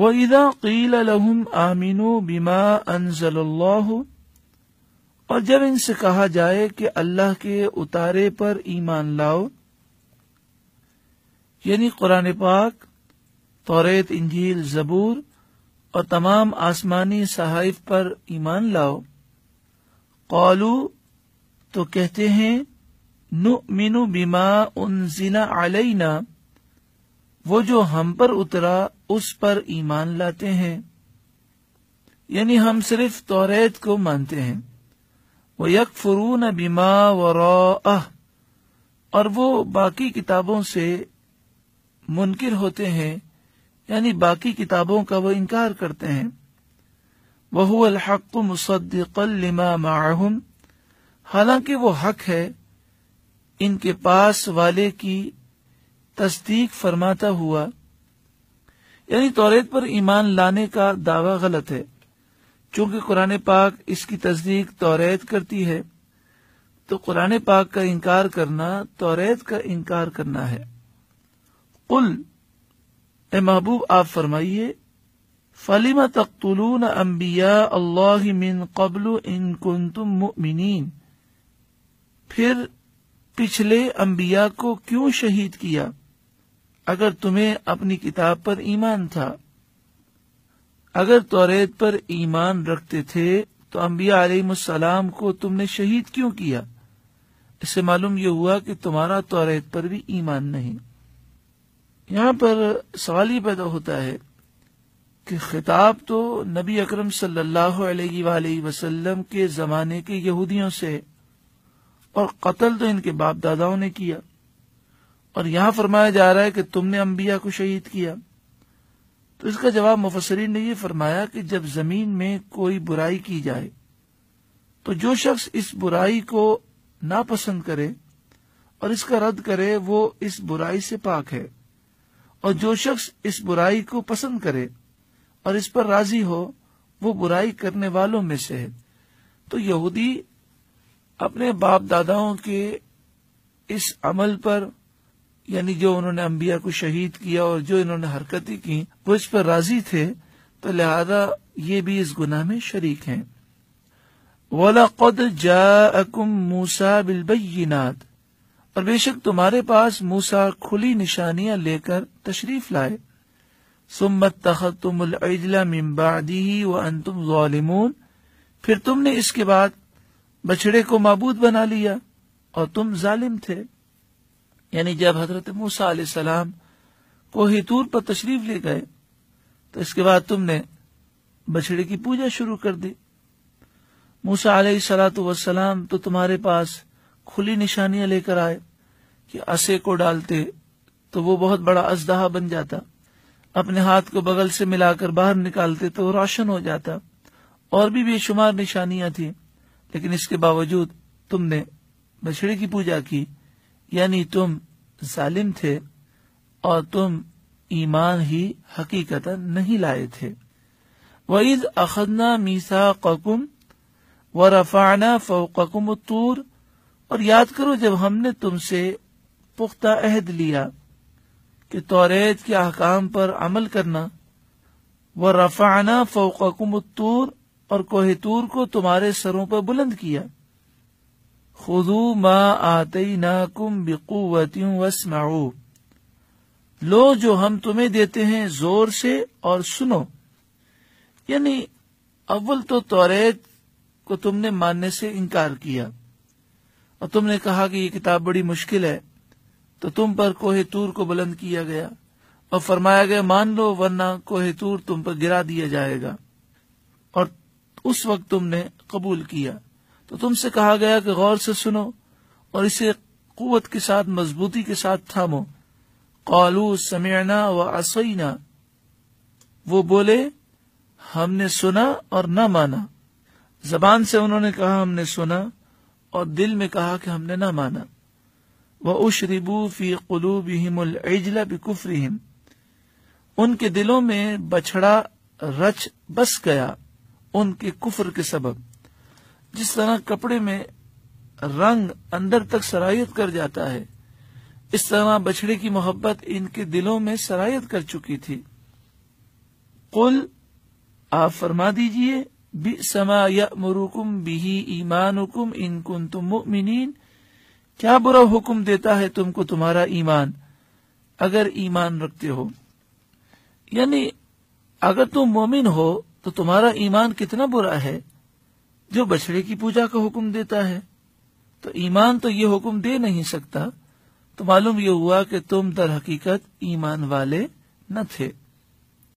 वईदा कील लहुम आमिनो बिमा अनजल्लाह और जब इनसे कहा जाए कि अल्लाह के उतारे पर ईमान लाओ यानी कुरान पाक तौरेत इंजील जबूर और तमाम आसमानी सहाइफ पर ईमान लाओ कौलू तो कहते हैं नु मिनु बिमा उन जिना आलना वो जो हम पर उतरा उस पर ईमान लाते हैं यानी हम सिर्फ तोरेत को मानते हैं वो यक न बीमा वरा और वो बाकी किताबों से मुनकर होते हैं यानी बाकी किताबों का वो इनकार करते हैं वह अलहक मुसदिकलिमा माहम हालांकि वो हक है इनके पास वाले की तस्दीक फरमाता हुआ यानी तोरेत पर ईमान लाने का दावा गलत है चूंकि कुरान पाक इसकी तस्दीक तोरेत करती है तो कुरान पाक का इनकार करना तोरेत का इनकार करना है कुल ए महबूब आप फरमाइए फलिमा तख्तलून अम्बिया अल्लाह मिन कबल इन कुंतुम फिर पिछले अम्बिया को क्यों शहीद किया अगर तुम्हें अपनी किताब पर ईमान था अगर तोरेत पर ईमान रखते थे तो अम्बिया आलिम को तुमने शहीद क्यों किया इससे मालूम यह हुआ कि तुम्हारा तोरेत पर भी ईमान नहीं यहाँ पर सवाल ये पैदा होता है कि खिताब तो नबी अकरम सल्लल्लाहु अलैहि वसल्लम के जमाने के यहूदियों से और कत्ल तो इनके बाप दादाओं ने किया और यहां फरमाया जा रहा है कि तुमने अंबिया को शहीद किया तो इसका जवाब मुफसरीन ने यह फरमाया कि जब जमीन में कोई बुराई की जाए तो जो शख्स इस बुराई को नापसंद करे और इसका रद्द करे वो इस बुराई से पाक है और जो शख्स इस बुराई को पसंद करे और इस पर राजी हो वो बुराई करने वालों में से है तो यहूदी अपने बाप दादाओं के इस अमल पर यानी जो उन्होंने अम्बिया को शहीद किया और जो इन्होंने हरकतें की वो इस पर राजी थे तो लिहाजा ये भी इस गुनाह में शरीक है वाला कद मूसा और बेशक तुम्हारे पास मूसा खुली निशानियां लेकर तशरीफ लाए सुमत तखत तुमला मिम्बादी व अनतुम गौलिमून फिर तुमने इसके बाद बछड़े को मबूद बना लिया और तुम जालिम थे यानी जब हजरत मूसा सलाम को हितूर पर तशरीफ ले गए तो इसके बाद तुमने बछड़े की पूजा शुरू कर दी मूसा सलात वसलाम तो तुम्हारे पास खुली निशानियां लेकर आए कि असे को डालते तो वो बहुत बड़ा अजदहा बन जाता अपने हाथ को बगल से मिलाकर बाहर निकालते तो रोशन हो जाता और भी बेशुमार निशानियां थी लेकिन इसके बावजूद तुमने बछड़े की पूजा की यानी तुम जालिम थे और तुम ईमान ही हकीकता नहीं लाए थे वईद अखदना मीसा ककुम व रफाना फ़ोकम तूर और याद करो जब हमने तुमसे पुख्ता अहद लिया कि तोरेत के अहकाम पर अमल करना व रफाना फ़ोकम तूर और कोहतूर को तुम्हारे सरों पर बुलंद किया खुदू मा आते ना कुम बिकुवतियों वसमाऊ लो जो हम तुम्हें देते हैं जोर से और सुनो यानी अव्वल तो तोरेत को तुमने मानने से इनकार किया और तुमने कहा कि ये किताब बड़ी मुश्किल है तो तुम पर कोहे तूर को बुलंद किया गया और फरमाया गया मान लो वरना कोहे तूर तुम पर गिरा दिया जाएगा और उस वक्त तुमने कबूल किया तो तुमसे कहा गया कि गौर से सुनो और इसे कुत के साथ मजबूती के साथ थामो कौलू समा व असईना वो बोले हमने सुना और न माना जबान से उन्होंने कहा हमने सुना और दिल में कहा कि हमने न माना वह उशरिबू फी कलूब हिमजला बिकुफरी हिम उनके दिलों में बछड़ा रच बस गया उनके कुफर के सबब जिस तरह कपड़े में रंग अंदर तक सरायत कर जाता है इस तरह बछड़े की मोहब्बत इनके दिलों में सरायत कर चुकी थी कुल आप फरमा दीजिए या मुरुकुम बिही ईमानुकुम इनकुन तुम मुमिन क्या बुरा हुक्म देता है तुमको तुम्हारा ईमान अगर ईमान रखते हो यानी अगर तुम मोमिन हो तो तुम्हारा ईमान कितना बुरा है जो बछड़े की पूजा का हुक्म देता है तो ईमान तो ये हुक्म दे नहीं सकता तो मालूम ये हुआ कि तुम दर हकीकत ईमान वाले न थे